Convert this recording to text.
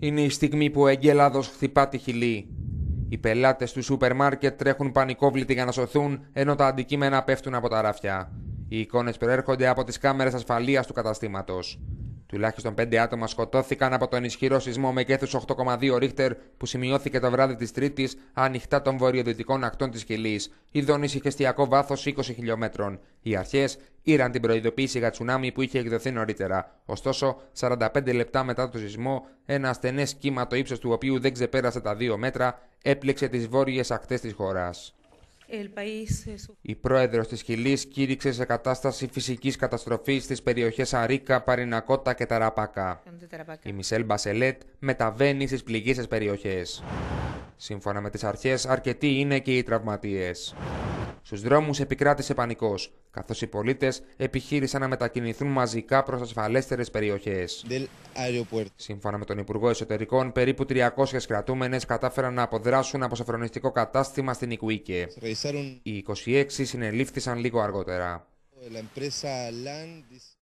Είναι η στιγμή που ο Εγκέλαδος χτυπά τη χιλή. Οι πελάτες του σούπερ μάρκετ τρέχουν πανικόβλητοι για να σωθούν, ενώ τα αντικείμενα πέφτουν από τα ράφια. Οι εικόνες προέρχονται από τις κάμερες ασφαλείας του καταστήματος. Τουλάχιστον 5 άτομα σκοτώθηκαν από τον ισχυρό σεισμό μεγέθου 8,2 ρίχτερ που σημειώθηκε το βράδυ της Τρίτης ανοιχτά των βορειοδυτικών ακτών της Χιλής, ειδών ησυχεστιακό βάθο 20 χιλιόμετρων. Οι αρχές Ήραν την προειδοποίηση για τσουνάμι που είχε εκδοθεί νωρίτερα. Ωστόσο, 45 λεπτά μετά το σεισμό, ένα ασθενές κύμα το ύψος του οποίου δεν ξεπέρασε τα 2 μέτρα έπλεξε τις βόρειες ακτές της χώρας. Η πρόεδρος της Χιλής κήρυξε σε κατάσταση φυσικής καταστροφής στις περιοχές Αρίκα, Παρινακότα και Ταραπακά. Η Μισελ Μπασελέτ μεταβαίνει στις πληγήσεις περιοχές. Σύμφωνα με τις αρχές, αρκετοί είναι και οι τραυματίες. Στους δρόμους επικράτησε πανικός, καθώς οι πολίτες επιχείρησαν να μετακινηθούν μαζικά προς ασφαλέστερες περιοχές. Σύμφωνα με τον Υπουργό Εσωτερικών, περίπου 300 κρατούμενες κατάφεραν να αποδράσουν από σοφρονιστικό κατάστημα στην Ικουίκε. Οι 26 συνελήφθησαν λίγο αργότερα.